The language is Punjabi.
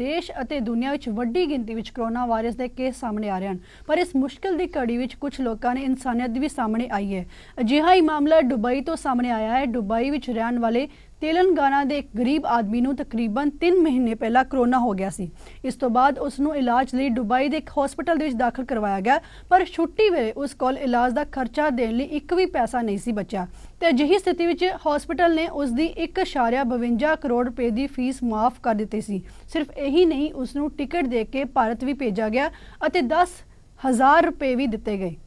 ਦੇਸ਼ ਅਤੇ ਦੁਨੀਆ ਵਿੱਚ ਵੱਡੀ ਗਿਣਤੀ ਵਿੱਚ ਕਰੋਨਾ ਵਾਇਰਸ ਦੇ ਕੇਸ ਸਾਹਮਣੇ ਆ ਰਹੇ ਹਨ ਪਰ ਇਸ ਮੁਸ਼ਕਲ ਦੀ ਘੜੀ ਵਿੱਚ ਕੁਝ ਲੋਕਾਂ ਨੇ ਇਨਸਾਨੀਅਤ ਵੀ ਸਾਹਮਣੇ ਆਈ ਹੈ ਅਜਿਹਾ ਹੀ ਮਾਮਲਾ ਦੁਬਈ ਤੋਂ ਸਾਹਮਣੇ ਆਇਆ ਹੈ ਦੁਬਈ ਵਿੱਚ ਰਹਿਣ ਵਾਲੇ ਤੇਲੰਗਾਨਾ ਦੇ ਇੱਕ ਗਰੀਬ ਆਦਮੀ ਨੂੰ ਤਕਰੀਬਨ 3 ਮਹੀਨੇ ਪਹਿਲਾਂ ਕਰੋਨਾ ਹੋ ਗਿਆ ਸੀ ਇਸ ਤੋਂ ਬਾਅਦ ਉਸ ਨੂੰ ਇਲਾਜ ਲਈ ਦੁਬਈ ਦੇ ਇੱਕ ਹਸਪਤਾਲ ਦੇ ਵਿੱਚ ਦਾਖਲ ਕਰਵਾਇਆ ਗਿਆ ਪਰ ਛੁੱਟੀ ਵੇਲੇ ਉਸ ਕੋਲ ਇਲਾਜ ਦਾ ਖਰਚਾ ਦੇਣ ਲਈ ਇੱਕ ਵੀ ਪੈਸਾ ਨਹੀਂ ਸੀ ਬਚਿਆ ਤੇ ਅਜਿਹੀ ਸਥਿਤੀ ਵਿੱਚ ਹਸਪਤਾਲ ਨੇ ਉਸ ਦੀ 1.52 ਕਰੋੜ ਰੁਪਏ ਦੀ ਫੀਸ ਮਾਫ ਕਰ ਦਿੱਤੀ ਸੀ ਸਿਰਫ ਇਹੀ ਨਹੀਂ ਉਸ ਨੂੰ ਟਿਕਟ ਦੇ ਕੇ ਭਾਰਤ ਵੀ ਭੇਜਿਆ ਗਿਆ ਅਤੇ 10000 ਰੁਪਏ ਵੀ ਦਿੱਤੇ ਗਏ